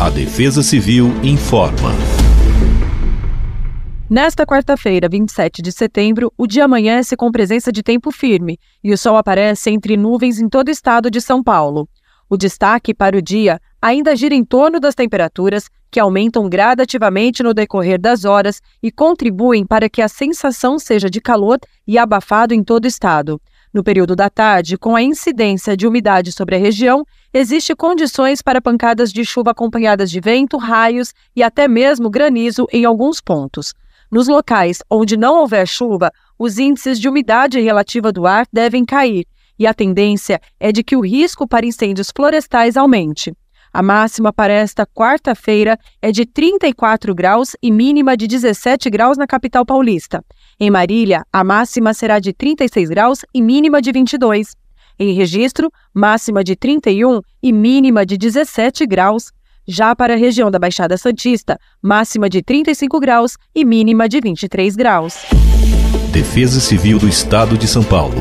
A Defesa Civil informa. Nesta quarta-feira, 27 de setembro, o dia amanhece com presença de tempo firme e o sol aparece entre nuvens em todo o estado de São Paulo. O destaque para o dia ainda gira em torno das temperaturas, que aumentam gradativamente no decorrer das horas e contribuem para que a sensação seja de calor e abafado em todo o estado. No período da tarde, com a incidência de umidade sobre a região, existe condições para pancadas de chuva acompanhadas de vento, raios e até mesmo granizo em alguns pontos. Nos locais onde não houver chuva, os índices de umidade relativa do ar devem cair, e a tendência é de que o risco para incêndios florestais aumente. A máxima para esta quarta-feira é de 34 graus e mínima de 17 graus na capital paulista. Em Marília, a máxima será de 36 graus e mínima de 22. Em Registro, máxima de 31 e mínima de 17 graus. Já para a região da Baixada Santista, máxima de 35 graus e mínima de 23 graus. Defesa Civil do Estado de São Paulo.